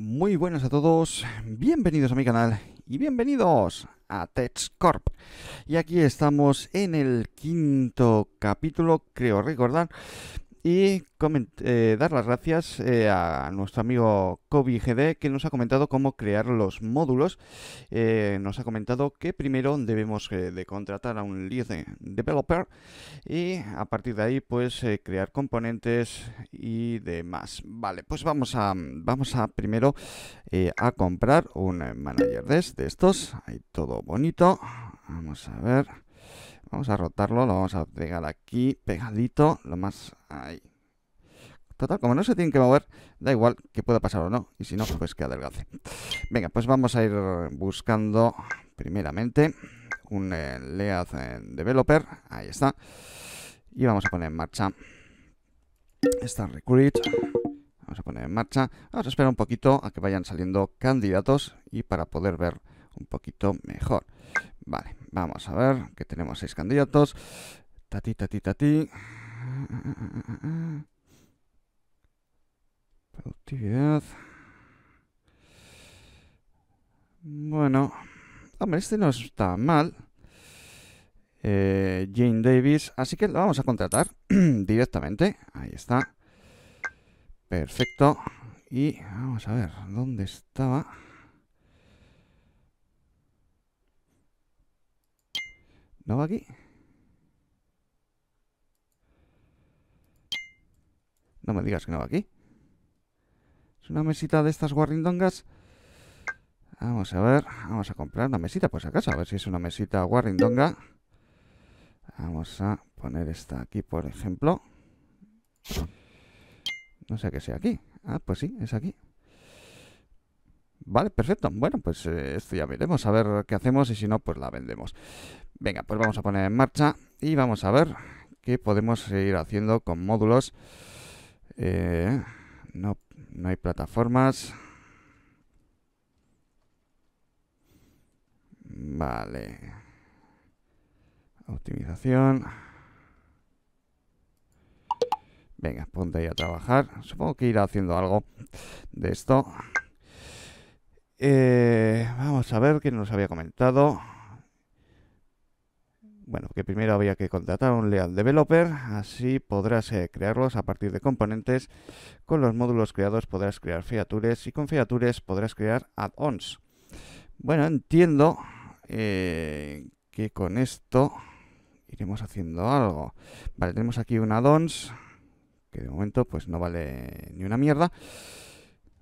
Muy buenas a todos, bienvenidos a mi canal y bienvenidos a TechCorp. Y aquí estamos en el quinto capítulo, creo recordar, y eh, dar las gracias eh, a nuestro amigo Kobe GD que nos ha comentado cómo crear los módulos. Eh, nos ha comentado que primero debemos de contratar a un lead developer y a partir de ahí pues crear componentes y demás. Vale, pues vamos a, vamos a primero a comprar un manager de estos. Ahí todo bonito. Vamos a ver. Vamos a rotarlo, lo vamos a pegar aquí, pegadito, lo más ahí. Total, como no se tienen que mover, da igual que pueda pasar o no. Y si no, pues que adelgace. Venga, pues vamos a ir buscando primeramente un eh, Lead eh, Developer. Ahí está. Y vamos a poner en marcha esta Recruit. Vamos a poner en marcha. Vamos a esperar un poquito a que vayan saliendo candidatos y para poder ver un poquito mejor. Vale. Vamos a ver, que tenemos seis candidatos. Tati, tati, tati. Productividad. Bueno. Hombre, este no está mal. Eh, Jane Davis. Así que lo vamos a contratar directamente. Ahí está. Perfecto. Y vamos a ver, ¿dónde estaba? ¿No va aquí? No me digas que no va aquí. Es una mesita de estas guarrindongas. Vamos a ver, vamos a comprar una mesita, pues acaso, a ver si es una mesita guarrindonga. Vamos a poner esta aquí, por ejemplo. No sé qué sea aquí. Ah, pues sí, es aquí. Vale, perfecto. Bueno, pues eh, esto ya veremos, a ver qué hacemos y si no, pues la vendemos. Venga, pues vamos a poner en marcha y vamos a ver qué podemos seguir haciendo con módulos. Eh, no, no hay plataformas. Vale. Optimización. Venga, ponte ahí a trabajar. Supongo que irá haciendo algo de esto. Eh, vamos a ver qué nos había comentado. Bueno, que primero había que contratar un Leal Developer, así podrás eh, crearlos a partir de componentes. Con los módulos creados podrás crear features y con features podrás crear add-ons. Bueno, entiendo eh, que con esto iremos haciendo algo. Vale, tenemos aquí un add-ons, que de momento pues no vale ni una mierda.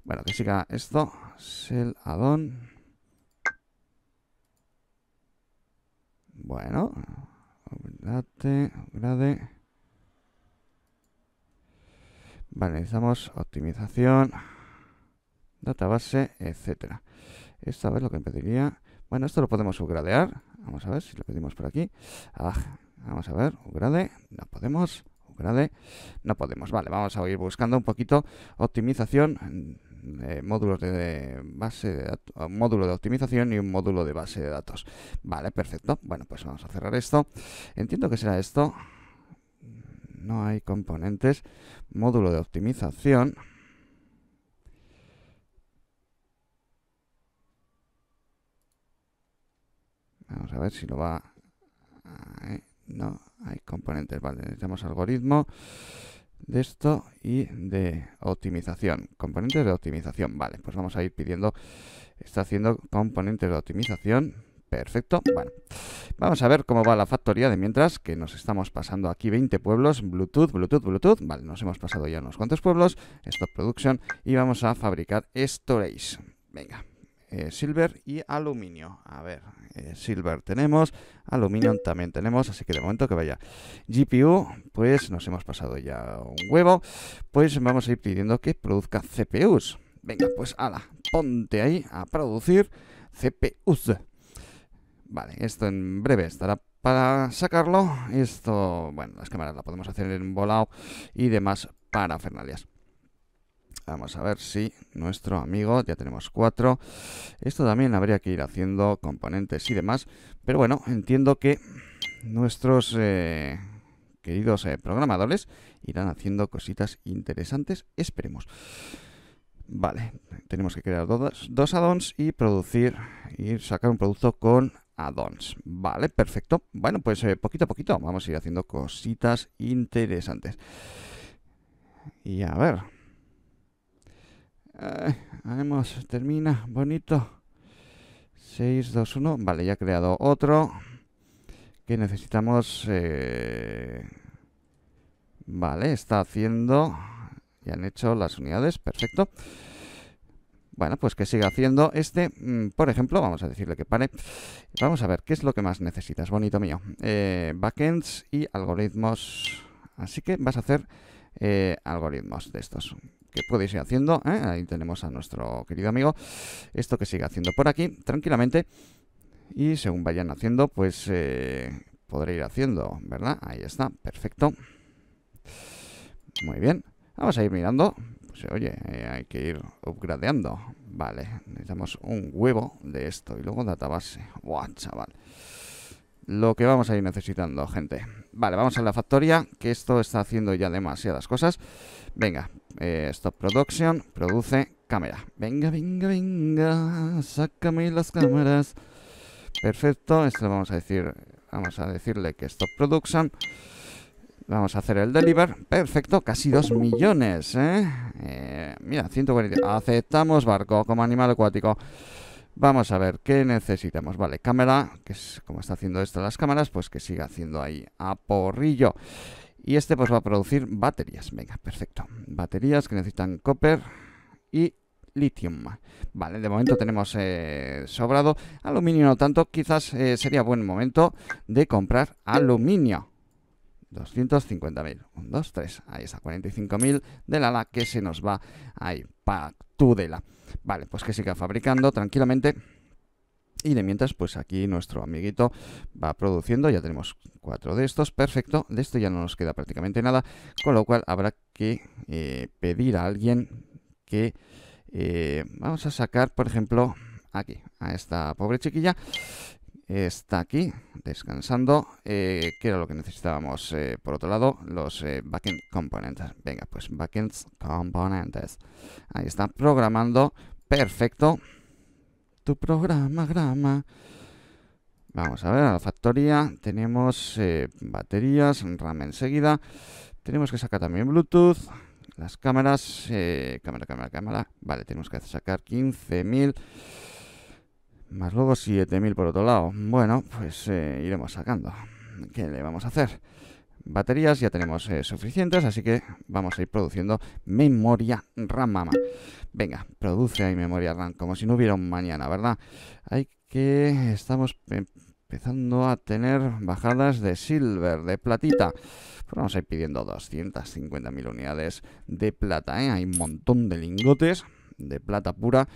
Bueno, que siga esto. Sell addon. Bueno. Upgrade, upgrade. Vale, necesitamos optimización, database, etcétera. Esta vez lo que pediría... Bueno, esto lo podemos upgradear. Vamos a ver si lo pedimos por aquí. Ah, vamos a ver, upgrade. No podemos. Upgrade. No podemos. Vale, vamos a ir buscando un poquito optimización eh, módulos de base de datos, ah, módulo de optimización y un módulo de base de datos. Vale, perfecto. Bueno, pues vamos a cerrar esto. Entiendo que será esto. No hay componentes. Módulo de optimización. Vamos a ver si lo va... Eh, no, hay componentes. Vale, necesitamos algoritmo de esto y de optimización. Componentes de optimización, vale, pues vamos a ir pidiendo, está haciendo componentes de optimización, perfecto, bueno. Vamos a ver cómo va la factoría de mientras, que nos estamos pasando aquí 20 pueblos, Bluetooth, Bluetooth, Bluetooth, vale, nos hemos pasado ya unos cuantos pueblos, Stop Production, y vamos a fabricar Storage, venga. Eh, silver y aluminio. A ver, eh, silver tenemos, aluminio también tenemos, así que de momento que vaya. GPU, pues nos hemos pasado ya un huevo, pues vamos a ir pidiendo que produzca CPUs. Venga, pues ala, ponte ahí a producir CPUs. Vale, esto en breve estará para sacarlo. Esto, bueno, las cámaras las podemos hacer en volado y demás para fernalias. Vamos a ver si nuestro amigo, ya tenemos cuatro. Esto también habría que ir haciendo componentes y demás. Pero bueno, entiendo que nuestros eh, queridos eh, programadores irán haciendo cositas interesantes. Esperemos. Vale, tenemos que crear dos, addons y producir, y sacar un producto con addons Vale, perfecto. Bueno, pues eh, poquito a poquito vamos a ir haciendo cositas interesantes. Y a ver, hemos, termina, bonito. 6, 2, 1. Vale, ya he creado otro. Que necesitamos... Eh, vale, está haciendo... Ya han hecho las unidades, perfecto. Bueno, pues que siga haciendo este, mm, por ejemplo, vamos a decirle que pare. Vamos a ver, ¿qué es lo que más necesitas, bonito mío? Eh, backends y algoritmos. Así que vas a hacer eh, algoritmos de estos que podéis ir haciendo. ¿eh? Ahí tenemos a nuestro querido amigo. Esto que sigue haciendo por aquí, tranquilamente. Y según vayan haciendo, pues eh, podré ir haciendo, ¿verdad? Ahí está, perfecto. Muy bien. Vamos a ir mirando. Pues oye, eh, hay que ir upgradeando. Vale, necesitamos un huevo de esto y luego database. Buah, chaval. Lo que vamos a ir necesitando, gente. Vale, vamos a la factoría, que esto está haciendo ya demasiadas cosas. Venga, eh, stop production, produce cámara. Venga, venga, venga, sácame las cámaras. Perfecto, esto vamos a decir, vamos a decirle que stop production. Vamos a hacer el deliver. Perfecto, casi 2 millones, ¿eh? Eh, mira, 140. Aceptamos barco como animal acuático. Vamos a ver qué necesitamos. Vale, cámara, que es como está haciendo esto las cámaras, pues que siga haciendo ahí a porrillo. Y este pues va a producir baterías. Venga, perfecto. Baterías que necesitan copper y litium. Vale, de momento tenemos eh, sobrado. Aluminio no tanto. Quizás eh, sería buen momento de comprar aluminio. 250.000. 1, 2, 3. Ahí está, 45.000 de la que se nos va ahí. la, Vale, pues que siga fabricando tranquilamente. Y de mientras, pues aquí nuestro amiguito va produciendo. Ya tenemos cuatro de estos. Perfecto. De esto ya no nos queda prácticamente nada. Con lo cual habrá que eh, pedir a alguien que... Eh, vamos a sacar, por ejemplo, aquí, a esta pobre chiquilla. Está aquí, descansando, eh, que era lo que necesitábamos. Eh, por otro lado, los backend componentes. Venga, pues backend componentes. Ahí está, programando. Perfecto tu programa, grama. Vamos a ver, a la factoría tenemos eh, baterías, RAM enseguida. Tenemos que sacar también Bluetooth, las cámaras, eh, cámara, cámara, cámara. Vale, tenemos que sacar 15.000, más luego 7.000 por otro lado. Bueno, pues eh, iremos sacando. ¿Qué le vamos a hacer? Baterías ya tenemos suficientes, así que vamos a ir produciendo memoria RAM. Venga, produce ahí memoria RAM, como si no hubiera un mañana, ¿verdad? Hay que... estamos em, empezando a tener bajadas de silver, de platita. Pues vamos a ir pidiendo 250.000 unidades de plata, ¿eh? Hay un montón de lingotes de plata pura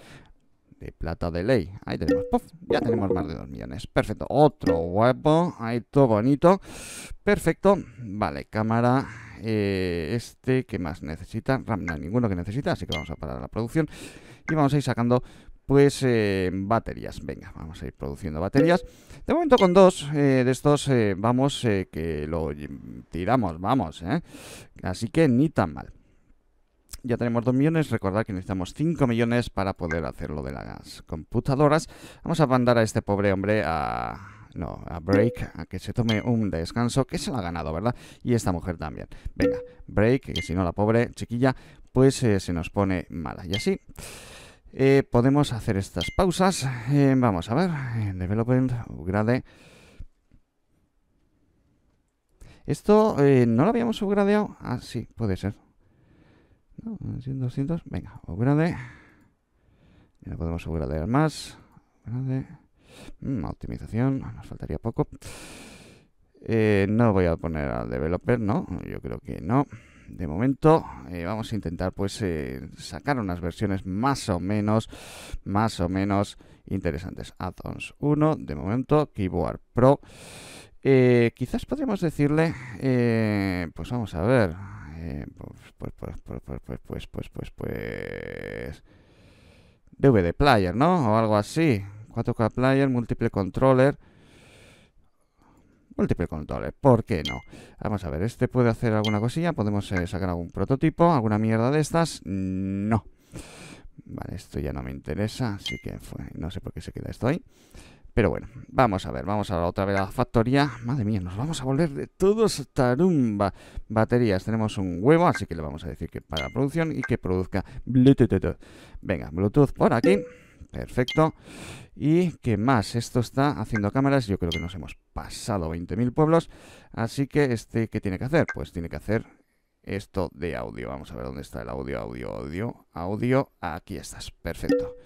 de plata de ley. Ahí tenemos, puff, ya tenemos más de 2 millones. Perfecto, otro huevo. ahí todo bonito. Perfecto, vale, cámara eh, este, que más necesita? RAM no hay ninguno que necesita, así que vamos a parar la producción y vamos a ir sacando pues eh, baterías. Venga, vamos a ir produciendo baterías. De momento con dos eh, de estos vamos que lo tiramos, vamos. Así que ni tan mal. Ya tenemos dos millones, recordad que necesitamos 5 millones para poder hacerlo de las computadoras. Vamos a mandar a este pobre hombre a, no, a break, a que se tome un descanso, que se la ha ganado, ¿verdad? Y esta mujer también. Venga, break, que si no la pobre chiquilla, pues eh, se nos pone mala. Y así eh, podemos hacer estas pausas. Eh, vamos a ver, En development, upgrade. Esto no lo habíamos subgradeado. Ah, sí, puede ser. No, 200, venga, upgrade. Ya podemos subgradear más. Upgrade optimización, nos faltaría poco. no voy a poner al developer, ¿no? Yo creo que no. De momento vamos a intentar pues sacar unas versiones más o menos, más o menos interesantes. add 1, de momento, Keyboard Pro. quizás podríamos decirle, pues vamos a ver, pues, pues, pues, pues, pues, pues, pues, pues, pues, DVD Player, ¿no? O algo así. 4K Player, Multiple Controller. Múltiple controller, ¿por qué no? Vamos a ver, este puede hacer alguna cosilla, podemos eh, sacar algún prototipo, alguna mierda de estas. No. Vale, esto ya no me interesa, así que no sé por qué se queda esto ahí. Pero bueno, vamos a ver, vamos a la otra vez a la factoría. Madre mía, nos vamos a volver de todos tarumba. Baterías, tenemos un huevo, así que le vamos a decir que para producción y que produzca Bluetooth. Venga, Bluetooth por aquí. Perfecto. ¿Y qué más? Esto está haciendo cámaras. Yo creo que nos hemos pasado 20.000 pueblos. Así que, este, ¿qué tiene que hacer? Pues tiene que hacer esto de audio. Vamos a ver dónde está el audio, audio, audio, audio. Aquí estás. Perfecto.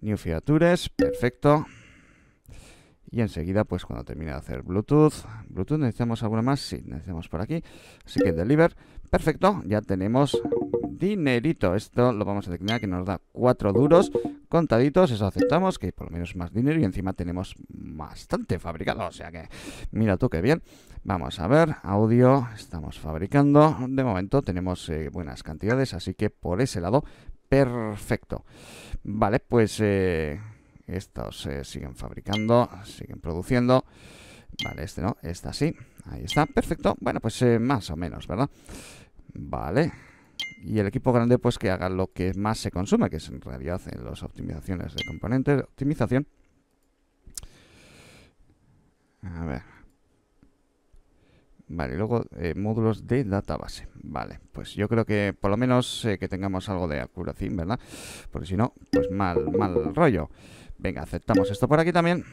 New Features. Perfecto. Y enseguida, pues cuando termine de hacer Bluetooth, Bluetooth, ¿necesitamos alguna más? Sí, necesitamos por aquí. Así que deliver. Perfecto, ya tenemos dinerito. Esto lo vamos a declinar, que nos da cuatro duros contaditos. Eso aceptamos, que por lo menos más dinero y encima tenemos bastante fabricado. O sea que, mira tú qué bien. Vamos a ver, audio, estamos fabricando. De momento tenemos eh, buenas cantidades, así que por ese lado, perfecto. Vale, pues... Eh, estos eh, siguen fabricando, siguen produciendo. Vale, este no, esta sí. Ahí está, perfecto. Bueno, pues eh, más o menos, ¿verdad? Vale. Y el equipo grande, pues que haga lo que más se consume, que es en realidad en las optimizaciones de componentes, optimización. A ver. Vale, luego eh, módulos de database. Vale, pues yo creo que por lo menos que tengamos algo de accuracy, ¿verdad? Porque si no, pues mal, mal rollo. Venga, aceptamos esto por aquí también.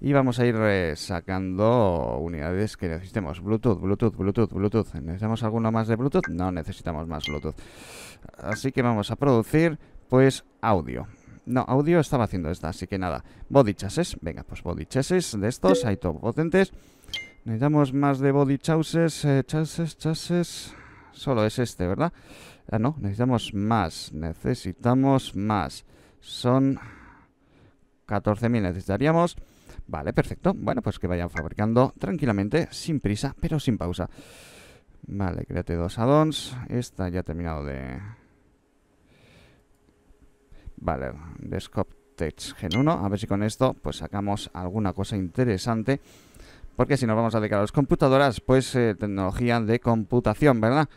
Y vamos a ir eh, sacando unidades que necesitemos. Bluetooth, Bluetooth, Bluetooth, Bluetooth. ¿Necesitamos alguno más de Bluetooth? No necesitamos más Bluetooth. Así que vamos a producir, pues, audio. No, audio estaba haciendo esta, así que nada. Body chases. Venga, pues body chases de estos. Hay todos potentes. Necesitamos más de body chases. Eh, chases, chases. Solo es este, ¿verdad? Ah, no. Necesitamos más. Necesitamos más. Son... 14.000 necesitaríamos. Vale, perfecto. Bueno, pues que vayan fabricando tranquilamente, sin prisa, pero sin pausa. Vale, créate dos addons. Esta ya ha terminado de... Vale, desktop Tech Gen 1. A ver si con esto pues sacamos alguna cosa interesante. Porque si nos vamos a dedicar a las computadoras, pues eh, tecnología de computación, ¿verdad?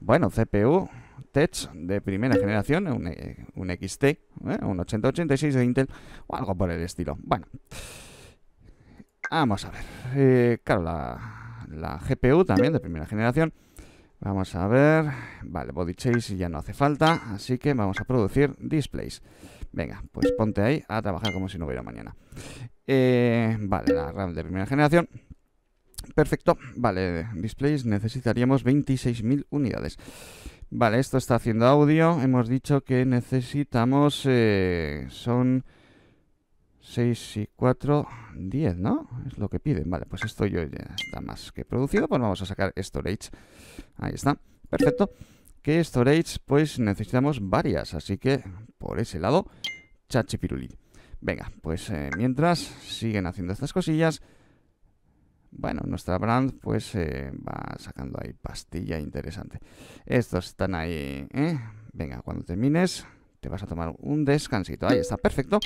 Bueno, CPU, de primera generación, un, XT, eh, un 8086 eh, de Intel o algo por el estilo. Bueno, vamos a ver. Eh, claro, la, GPU también de primera generación. Vamos a ver. Vale, body chase ya no hace falta, así que vamos a producir displays. Venga, pues ponte ahí a trabajar como si no hubiera mañana. vale, la RAM de primera generación. Perfecto. Vale, displays necesitaríamos 26.000 unidades. Vale, esto está haciendo audio. Hemos dicho que necesitamos... Eh, son 6 y 4, 10, ¿no? Es lo que piden. Vale, pues esto yo ya está más que producido. Pues vamos a sacar storage. Ahí está. Perfecto. Que storage, pues necesitamos varias. Así que por ese lado, chachipiruli. Venga, pues eh, mientras siguen haciendo estas cosillas bueno, nuestra brand pues eh, va sacando ahí pastilla interesante. Estos están ahí, ¿eh? Venga, cuando termines te vas a tomar un descansito. Ahí está, perfecto.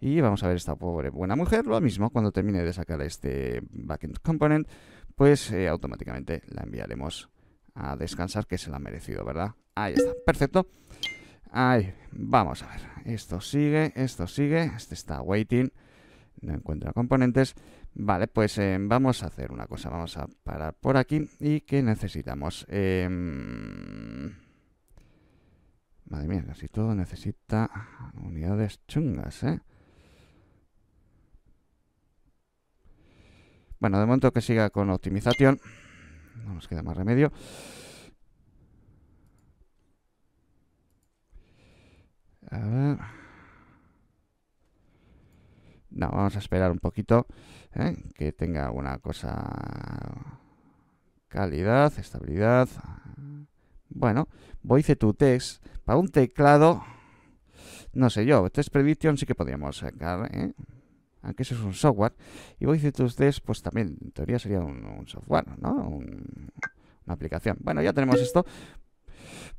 Y vamos a ver esta pobre buena mujer. Lo mismo, cuando termine de sacar este backend component, pues eh, automáticamente la enviaremos a descansar, que se la ha merecido, ¿verdad? Ahí está, perfecto. Ahí, vamos a ver. Esto sigue, esto sigue. Este está waiting. No encuentra componentes. Vale, pues eh, vamos a hacer una cosa. Vamos a parar por aquí. ¿Y qué necesitamos? Em, madre mía, casi todo necesita unidades chungas, ¿eh? Bueno, de momento que siga con optimización, no nos queda más remedio. A ver... No, vamos a esperar un poquito ¿eh? que tenga alguna cosa. Calidad, estabilidad. Bueno, voice to text. Para un teclado, no sé yo, test prediction sí que podríamos sacar, ¿eh? aunque eso es un software. Y voice to text, pues también en teoría sería un, software, ¿no? una aplicación. Bueno, ya tenemos esto.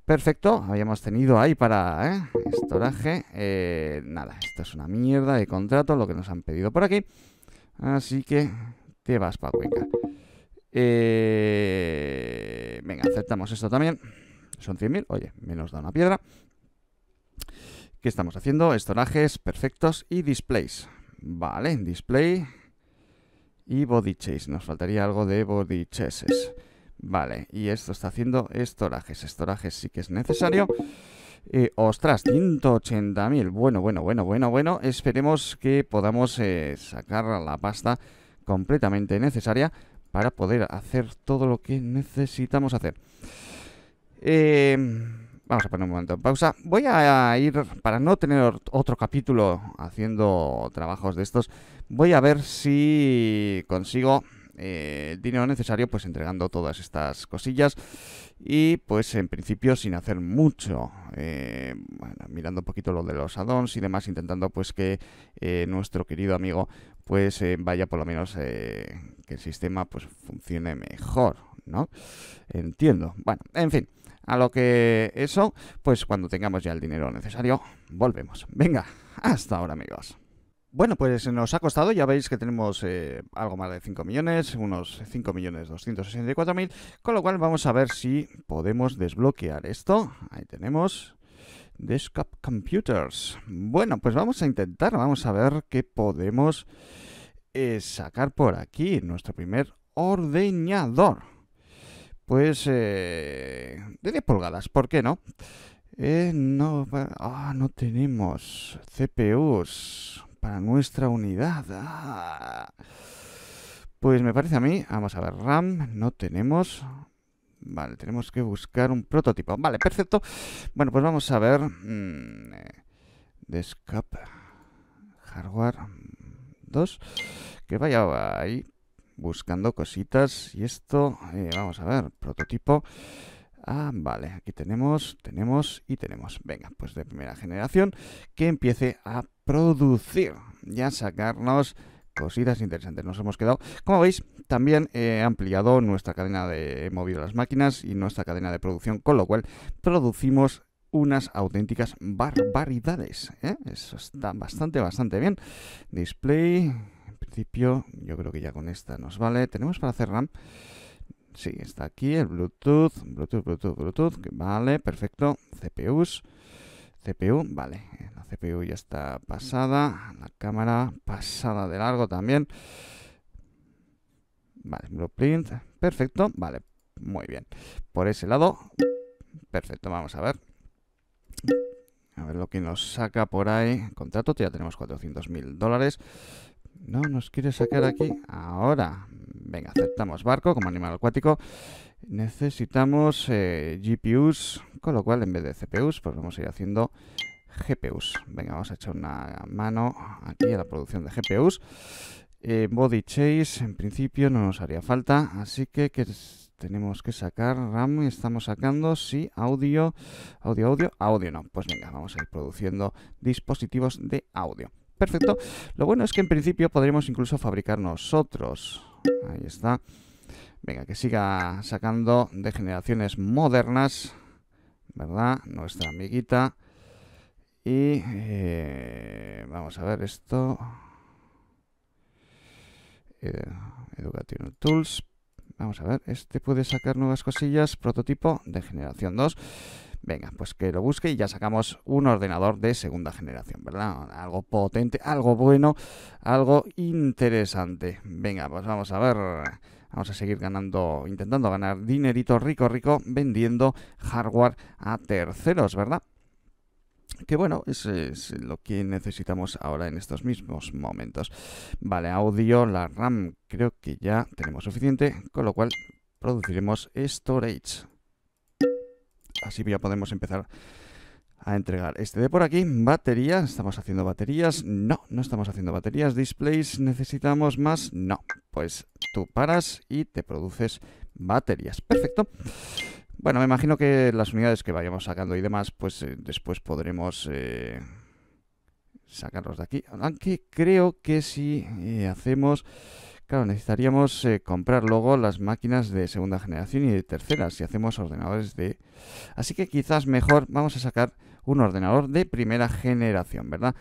Perfecto, habíamos tenido ahí para ¿eh? estoraje. Eh, nada, esto es una mierda de contrato, lo que nos han pedido por aquí. Así que te vas para Cuenca. Eh, venga, aceptamos esto también. Son 100.000, oye, menos da una piedra. ¿Qué estamos haciendo? Estorajes perfectos y displays. Vale, display y body chase. Nos faltaría algo de body chases. Vale, y esto está haciendo estorajes. Estorajes sí que es necesario. Eh, ostras, 180.000. Bueno, bueno, bueno, bueno, bueno. Esperemos que podamos eh, sacar la pasta completamente necesaria para poder hacer todo lo que necesitamos hacer. Eh, vamos a poner un momento en pausa. Voy a ir, para no tener otro capítulo haciendo trabajos de estos, voy a ver si consigo el eh, dinero necesario pues entregando todas estas cosillas y pues en principio sin hacer mucho, eh, mirando un poquito lo de los addons y demás, intentando pues que eh, nuestro querido amigo pues vaya por lo menos que el sistema pues funcione mejor, ¿no? Entiendo. Bueno, en fin. A lo que eso, pues cuando tengamos ya el dinero necesario, volvemos. Venga, hasta ahora amigos. Bueno, pues nos ha costado, ya veis que tenemos eh, algo más de 5 millones, unos 5 millones 264 mil, con lo cual vamos a ver si podemos desbloquear esto. Ahí tenemos Desktop Computers. Bueno, pues vamos a intentar, vamos a ver qué podemos eh, sacar por aquí, nuestro primer ordeñador. Pues eh, de 10 pulgadas, ¿por qué no? Eh, no, ah, no tenemos CPUs para nuestra unidad. Ah. Pues me parece a mí, vamos a ver, RAM no tenemos. Vale, tenemos que buscar un prototipo. Vale, perfecto. Bueno, pues vamos a ver. de mm, eh, Descap Hardware 2. Que vaya ahí buscando cositas. Y esto, eh, vamos a ver, prototipo. Ah, vale, aquí tenemos, tenemos y tenemos. Venga, pues de primera generación que empiece a producir y a sacarnos cositas interesantes. Nos hemos quedado, como veis, también he ampliado nuestra cadena de he movido las máquinas y nuestra cadena de producción, con lo cual producimos unas auténticas barbaridades. ¿eh? Eso está bastante, bastante bien. Display, en principio, yo creo que ya con esta nos vale. Tenemos para hacer RAM. Sí, está aquí el Bluetooth, Bluetooth, Bluetooth, Bluetooth, vale, perfecto. CPUs, CPU, vale, eh, la CPU ya está pasada, la cámara pasada de largo también. Vale, blueprint, perfecto, vale, muy bien. Por ese lado, perfecto, vamos a ver. A ver lo que nos saca por ahí. Contrato, ya tenemos 400.000 dólares. No, nos quiere sacar aquí. Ahora. Venga, aceptamos barco como animal acuático. Necesitamos eh, GPUs, con lo cual en vez de CPUs, pues vamos a ir haciendo GPUs. Venga, vamos a echar una mano aquí a la producción de GPUs. Eh, body Chase, en principio no nos haría falta, así que, que tenemos que sacar RAM y estamos sacando, sí, audio, audio, audio, audio no. Pues venga, vamos a ir produciendo dispositivos de audio. Perfecto. Lo bueno es que en principio podremos incluso fabricar nosotros. Ahí está. Venga, que siga sacando de generaciones modernas, ¿verdad? Nuestra amiguita. Y eh, vamos a ver esto. Educational Tools. Vamos a ver, este puede sacar nuevas cosillas. Prototipo de generación 2. Venga, pues que lo busque y ya sacamos un ordenador de segunda generación, ¿verdad? Algo potente, algo bueno, algo interesante. Venga, pues vamos a ver. Vamos a seguir ganando, intentando ganar dinerito rico, rico, vendiendo hardware a terceros, ¿verdad? Que bueno, es, es, lo que necesitamos ahora en estos mismos momentos. Vale, audio, la RAM creo que ya tenemos suficiente, con lo cual produciremos storage. Así ya podemos empezar a entregar. Este de por aquí, batería, estamos haciendo baterías, no, no estamos haciendo baterías, displays, necesitamos más, no, pues tú paras y te produces baterías, perfecto. Bueno, me imagino que las unidades que vayamos sacando y demás, pues eh, después podremos eh, sacarlos de aquí, aunque creo que si eh, hacemos... Claro, necesitaríamos eh, comprar luego las máquinas de segunda generación y de tercera si hacemos ordenadores de... Así que quizás mejor vamos a sacar un ordenador de primera generación, ¿verdad?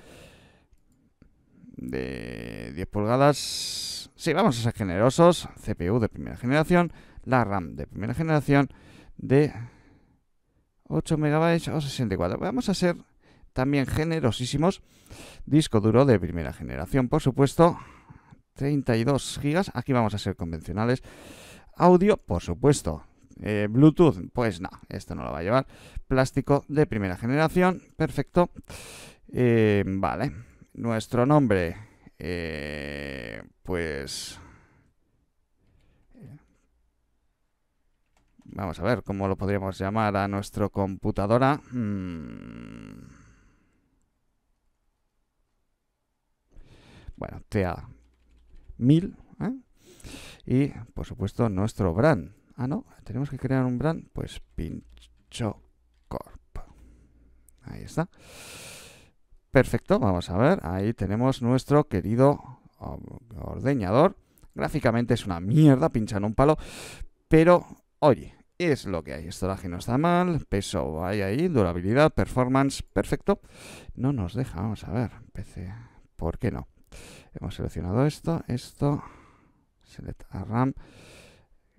De 10 pulgadas... Sí, vamos a ser generosos. CPU de primera generación, la RAM de primera generación de 8 MB o 64. Vamos a ser también generosísimos. Disco duro de primera generación, por supuesto. 32 gigas. Aquí vamos a ser convencionales. Audio, por supuesto. Eh, Bluetooth, pues no, esto no lo va a llevar. Plástico de primera generación, perfecto. Eh, vale, nuestro nombre, eh, pues... Vamos a ver cómo lo podríamos llamar a nuestro computadora. Mm. Bueno, TA... 1000. ¿eh? Y, por supuesto, nuestro brand. Ah, no, tenemos que crear un brand. Pues Pincho Corp. Ahí está. Perfecto, vamos a ver. Ahí tenemos nuestro querido ordeñador. Gráficamente es una mierda, pinchan un palo. Pero, oye, es lo que hay. Estoraje no está mal, peso hay ahí, durabilidad, performance, perfecto. No nos deja, vamos a ver, PC, ¿por qué no? Hemos seleccionado esto, esto, select a RAM.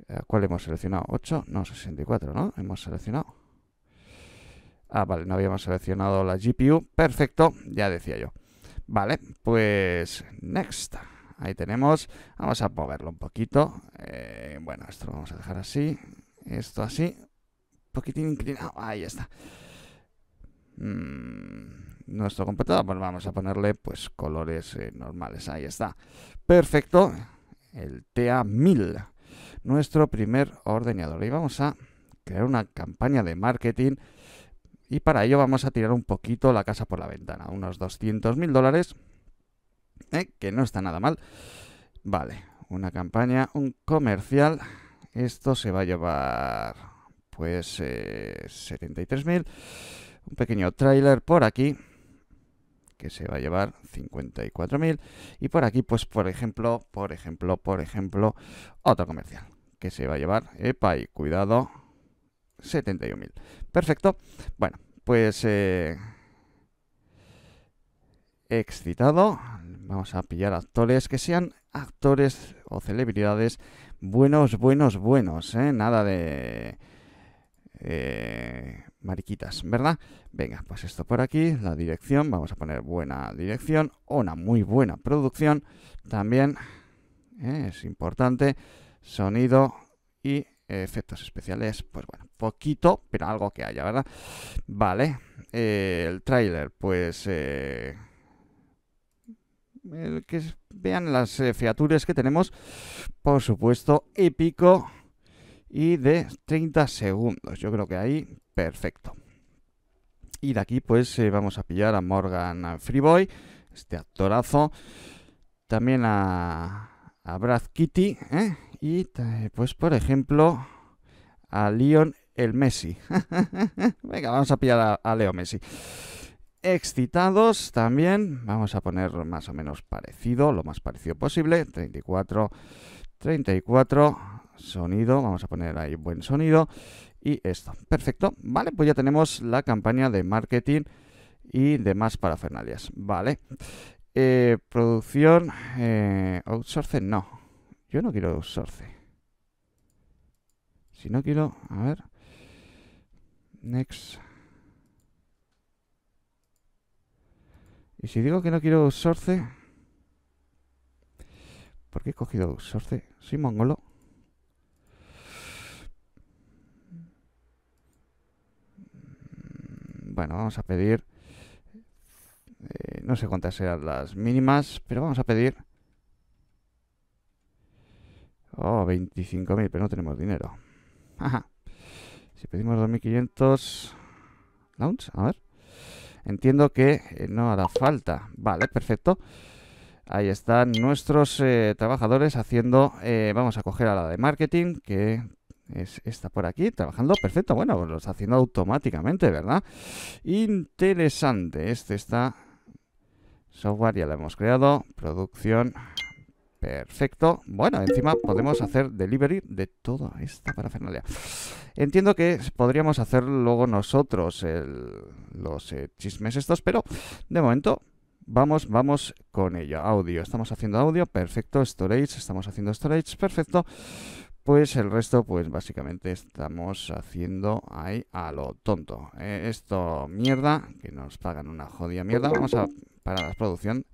Eh, ¿Cuál hemos seleccionado? 8, no, 64, ¿no? Hemos seleccionado. Ah, vale, no habíamos seleccionado la GPU. Perfecto, ya decía yo. Vale, pues next. Ahí tenemos. Vamos a moverlo un poquito. Eh, bueno, esto lo vamos a dejar así. Esto así. Un poquitín inclinado. Ah, ahí está. Mm, nuestro computador. Pues vamos a ponerle pues colores eh, normales. Ahí está. Perfecto. El TA1000. Nuestro primer ordenador. Y vamos a crear una campaña de marketing. Y para ello vamos a tirar un poquito la casa por la ventana. Unos 200 mil dólares. Eh, que no está nada mal. Vale. Una campaña, un comercial. Esto se va a llevar pues eh, 73 mil un pequeño tráiler por aquí que se va a llevar 54.000 y por aquí pues por ejemplo, por ejemplo, por ejemplo, otro comercial que se va a llevar, epa y cuidado, 71.000. Perfecto. Bueno, pues eh, excitado, vamos a pillar actores que sean actores o celebridades buenos, buenos, buenos, ¿eh? nada de eh, mariquitas, ¿verdad? Venga, pues esto por aquí, la dirección, vamos a poner buena dirección, una muy buena producción, también eh, es importante, sonido y efectos especiales, pues bueno, poquito, pero algo que haya, ¿verdad? Vale, eh, el trailer, pues... que vean las que tenemos, por supuesto, épico, y de 30 segundos. Yo creo que ahí perfecto. Y de aquí pues eh, vamos a pillar a Morgan Freeboy, este actorazo. También a, a Brad Kitty. ¿eh? Y pues por ejemplo a Leon el Messi. Venga, vamos a pillar a, a, Leo Messi. Excitados también. Vamos a poner más o menos parecido, lo más parecido posible. 34, 34 sonido, vamos a poner ahí buen sonido y esto. Perfecto, vale, pues ya tenemos la campaña de marketing y demás parafernalias, vale. Eh, producción, eh, Outsource, no, yo no quiero outsource Si no quiero, a ver, next. Y si digo que no quiero outsource ¿por qué he cogido outsource? Soy mongolo. Bueno, vamos a pedir... Eh, no sé cuántas serán las mínimas, pero vamos a pedir... Oh, 25.000, pero no tenemos dinero. Si pedimos 2.500... Lounge, a ver. Entiendo que eh, no hará falta. Vale, perfecto. Ahí están nuestros eh, trabajadores haciendo... vamos a coger a la de marketing, que es, esta por aquí trabajando. Perfecto. Bueno, pues lo está haciendo automáticamente, ¿verdad? Interesante. Este está... Software ya lo hemos creado. Producción. Perfecto. Bueno, encima podemos hacer delivery de toda esta parafernalia. Entiendo que podríamos hacer luego nosotros los eh, chismes estos, pero de momento vamos, vamos con ello. Audio, estamos haciendo audio, perfecto. Storage, estamos haciendo storage, perfecto pues el resto, pues básicamente estamos haciendo ahí a lo tonto. Eh, esto mierda, que nos pagan una jodida mierda. Vamos a parar la producción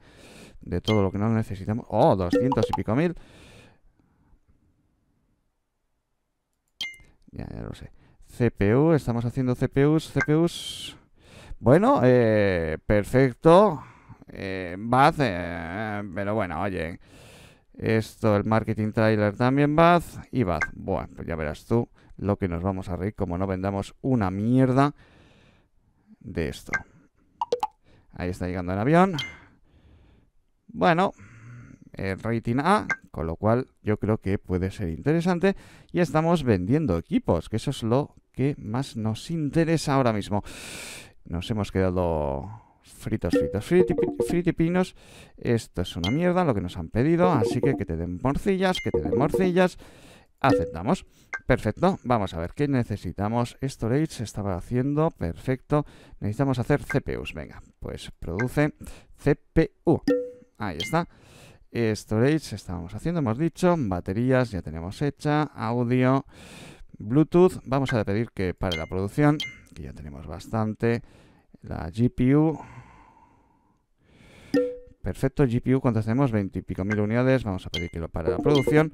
de todo lo que no necesitamos. Oh, 200 y pico mil. Ya, ya lo sé. CPU, estamos haciendo CPUs, CPUs. Bueno, eh, perfecto. Eh, Bad, eh, pero bueno, oye. Esto, el marketing trailer también va y va. Bueno, pues ya verás tú lo que nos vamos a reír como no vendamos una mierda de esto. Ahí está llegando el avión. Bueno, el rating A, con lo cual yo creo que puede ser interesante. Y estamos vendiendo equipos, que eso es lo que más nos interesa ahora mismo. Nos hemos quedado fritos, fritos, fritipinos. Esto es una mierda, lo que nos han pedido, así que que te den morcillas, que te den morcillas. Aceptamos. Perfecto. Vamos a ver qué necesitamos. Storage se estaba haciendo. Perfecto. Necesitamos hacer CPUs. Venga, pues produce CPU. Ahí está. Storage estábamos haciendo, hemos dicho. Baterías ya tenemos hecha. Audio. Bluetooth. Vamos a pedir que pare la producción, que ya tenemos bastante. La GPU. Perfecto, GPU, ¿cuántas tenemos? Veintipico mil unidades. Vamos a pedir que lo para la producción.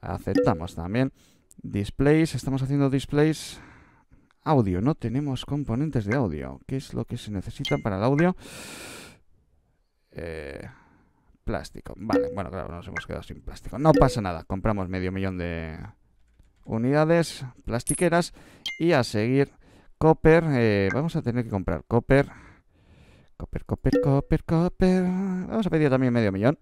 Aceptamos también. Displays, estamos haciendo displays. Audio, no tenemos componentes de audio. ¿Qué es lo que se necesita para el audio? Eh, plástico. Vale, bueno, claro, nos hemos quedado sin plástico. No pasa nada, compramos medio millón de unidades plastiqueras y a seguir Copper, eh, vamos a tener que comprar Copper. Copper, Copper, Copper, Copper. Vamos a pedir también medio millón.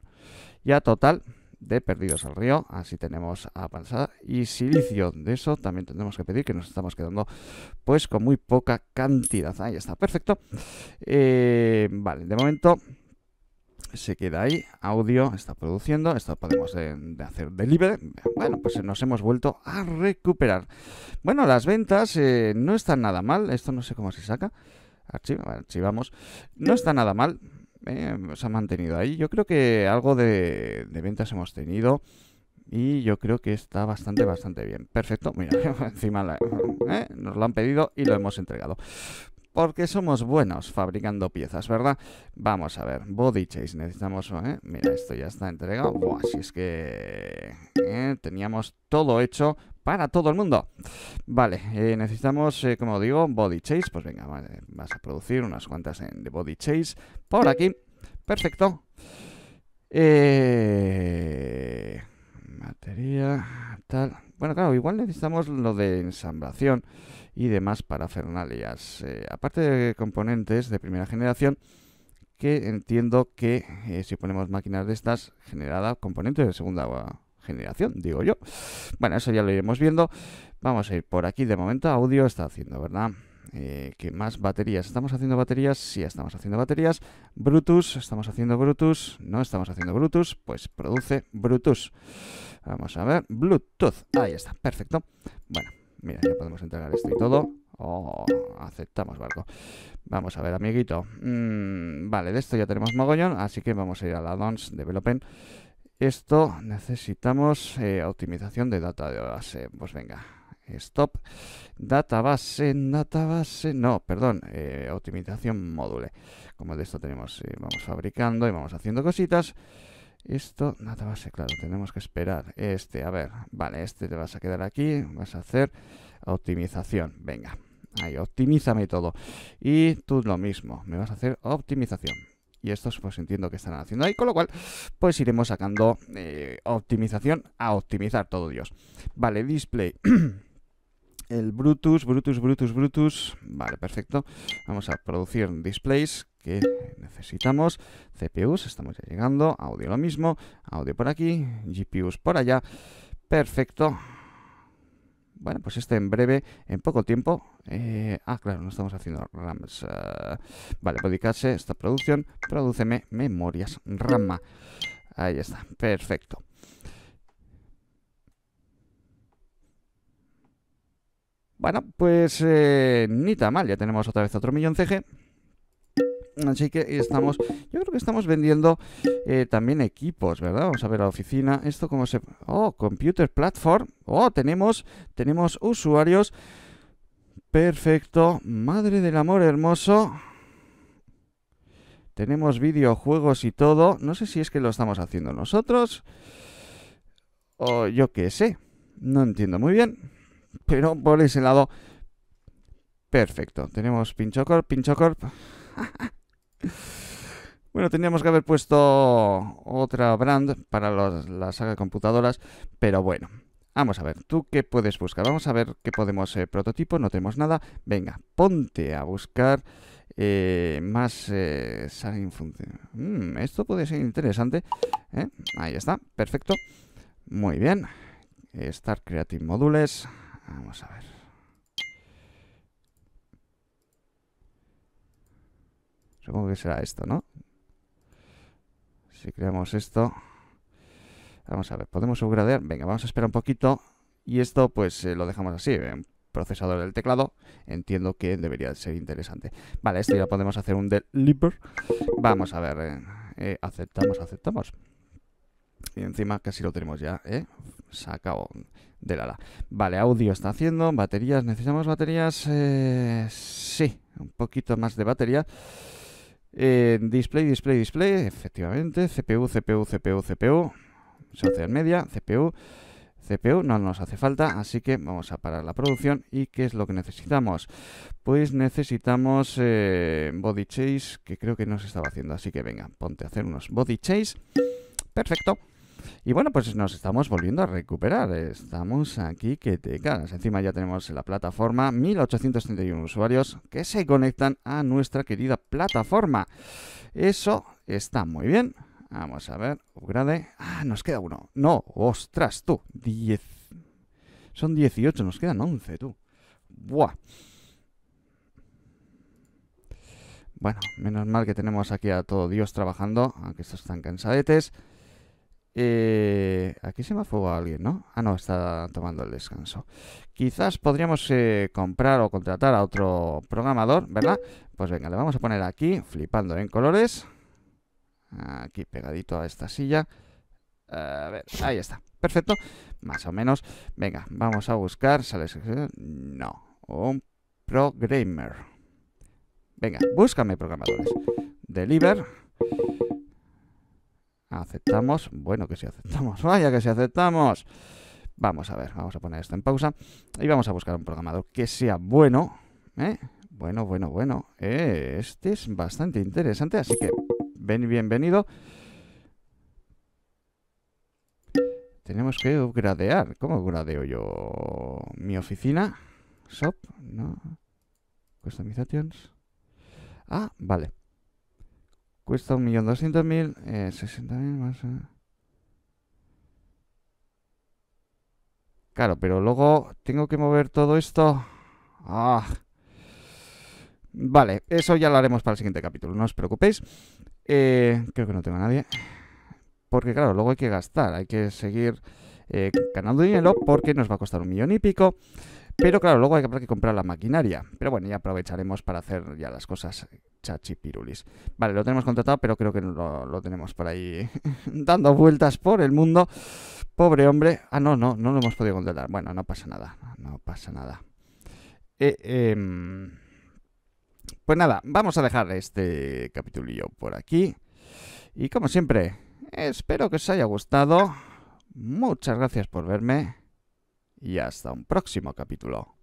Ya total de perdidos al río. Así tenemos avanzada, y silicio. De eso también tendremos que pedir, que nos estamos quedando pues con muy poca cantidad. Ahí está, perfecto. Eh, vale, de momento se queda ahí, audio, está produciendo, esto podemos eh, de, hacer delivery, bueno, pues nos hemos vuelto a recuperar. Bueno, las ventas eh, no están nada mal, esto no sé cómo se saca, archivamos, no está nada mal, eh, se ha mantenido ahí, yo creo que algo de, ventas hemos tenido y yo creo que está bastante, bastante bien. Perfecto, encima nos lo han pedido y lo hemos entregado porque somos buenos fabricando piezas, ¿verdad? Vamos a ver, body chase, necesitamos... ¿eh? Mira, esto ya está entregado. Así es que... Eh, teníamos todo hecho para todo el mundo. Vale, eh, necesitamos, como digo, body chase. Pues venga, vas a producir unas cuantas de body chase por aquí. Perfecto. Eh... Materia, tal... Bueno, claro, igual necesitamos lo de ensamblación y demás parafernalias. Eh, aparte de componentes de primera generación, que entiendo que eh, si ponemos máquinas de estas, generada componentes de segunda generación, digo yo. Bueno, eso ya lo iremos viendo. Vamos a ir por aquí. De momento audio está haciendo, ¿verdad? Eh, ¿Qué más baterías? ¿Estamos haciendo baterías? Sí, estamos haciendo baterías. Brutus, ¿estamos haciendo Brutus? No estamos haciendo Brutus, pues produce Brutus. Vamos a ver, Bluetooth. Ahí está, perfecto. Bueno, Mira, ya podemos entregar esto y todo. Oh, aceptamos barco. Vamos a ver, amiguito. Mm, vale, de esto ya tenemos mogollón, así que vamos a ir a la Dons Esto necesitamos eh, optimización de data de base. Pues venga, stop. Database, database, no, perdón, eh, optimización módule. Como de esto tenemos, eh, vamos fabricando y vamos haciendo cositas. Esto nada más, eh, claro, tenemos que esperar. Este, a ver, vale, este te vas a quedar aquí, vas a hacer optimización. Venga, ahí, optimízame todo. Y tú lo mismo, me vas a hacer optimización. Y estos pues entiendo que están haciendo ahí, con lo cual pues iremos sacando eh, optimización a optimizar todo Dios. Vale, display. el Brutus, Brutus, Brutus, Brutus. Vale, perfecto. Vamos a producir displays que necesitamos. CPUs, estamos ya llegando. Audio lo mismo. Audio por aquí. GPUs por allá. Perfecto. Bueno, pues este en breve, en poco tiempo. Eh, ah, claro, no estamos haciendo RAMs. Eh. vale, dedicarse eh, esta producción. produceme memorias RAMA. Ahí está, perfecto. Bueno, pues eh, ni tan mal, ya tenemos otra vez otro millón CG. Así que estamos, yo creo que estamos vendiendo eh, también equipos, ¿verdad? Vamos a ver la oficina, esto como se... Oh, Computer Platform, oh, tenemos, tenemos usuarios. Perfecto, madre del amor hermoso. Tenemos videojuegos y todo. No sé si es que lo estamos haciendo nosotros. O yo qué sé. No entiendo muy bien pero por ese lado, perfecto. Tenemos Pinchocorp, Pinchocorp. Bueno, tendríamos que haber puesto otra brand para la saga de computadoras, pero bueno. Vamos a ver, ¿tú qué puedes buscar? Vamos a ver qué podemos... Eh, prototipo, no tenemos nada. Venga, ponte a buscar eh, más... Eh, mm, esto puede ser interesante. ¿eh? Ahí está, perfecto. Muy bien. Start Creative Modules. Vamos a ver. Supongo que será esto, ¿no? Si creamos esto... Vamos a ver, ¿podemos subgradear? Venga, vamos a esperar un poquito. Y esto, pues, eh, lo dejamos así. En procesador del teclado. Entiendo que debería ser interesante. Vale, esto ya podemos hacer un deliver. Vamos a ver. Eh, eh, aceptamos, aceptamos. Y encima casi lo tenemos ya, ¿eh? Sacado la ala. Vale, audio está haciendo, baterías, ¿necesitamos baterías? Eh, sí, un poquito más de batería. Eh, display, display, display, efectivamente. CPU, CPU, CPU, CPU. Se media, CPU. CPU no nos hace falta, así que vamos a parar la producción. ¿Y qué es lo que necesitamos? Pues necesitamos eh, body chase, que creo que no se estaba haciendo. Así que venga, ponte a hacer unos body chase. Perfecto. Y bueno, pues nos estamos volviendo a recuperar. Estamos aquí que te caras. Encima ya tenemos la plataforma, 1831 usuarios que se conectan a nuestra querida plataforma. Eso está muy bien. Vamos a ver, upgrade. Ah, nos queda uno. No, ostras, tú. 10. Son 18, nos quedan 11, tú. Buah. Bueno, menos mal que tenemos aquí a todo Dios trabajando, aunque estos están cansadetes. Eh, aquí se me ha fugado alguien, ¿no? Ah, no, está tomando el descanso. Quizás podríamos eh, comprar o contratar a otro programador, ¿verdad? Pues venga, le vamos a poner aquí, flipando en colores. Aquí pegadito a esta silla. A ver, ahí está. Perfecto. Más o menos. Venga, vamos a buscar. ¿Sales? No. Un programmer. Venga, búscame programadores. Deliver. Aceptamos. Bueno, que si aceptamos. Vaya que si aceptamos. Vamos a ver, vamos a poner esto en pausa. Y vamos a buscar un programador que sea bueno. ¿eh? Bueno, bueno, bueno. este es bastante interesante, así que ven, bienvenido. Tenemos que gradear ¿Cómo gradeo yo mi oficina? Shop, ¿no? Customizations. Ah, vale. Cuesta 1.200.000, eh, 60.000 más... Claro, pero luego tengo que mover todo esto. Ah. Vale, eso ya lo haremos para el siguiente capítulo, no os preocupéis. Eh, creo que no tengo a nadie. Porque claro, luego hay que gastar, hay que seguir eh, ganando dinero porque nos va a costar un millón y pico. Pero claro, luego hay que comprar la maquinaria. Pero bueno, ya aprovecharemos para hacer ya las cosas chachipirulis. Vale, lo tenemos contratado, pero creo que lo, lo tenemos por ahí dando vueltas por el mundo. Pobre hombre. Ah, no, no, no lo hemos podido contratar. Bueno, no pasa nada. No pasa nada. Eh, em, pues nada, vamos a dejar este capitulillo por aquí. Y como siempre, espero que os haya gustado. Muchas gracias por verme y hasta un próximo capítulo.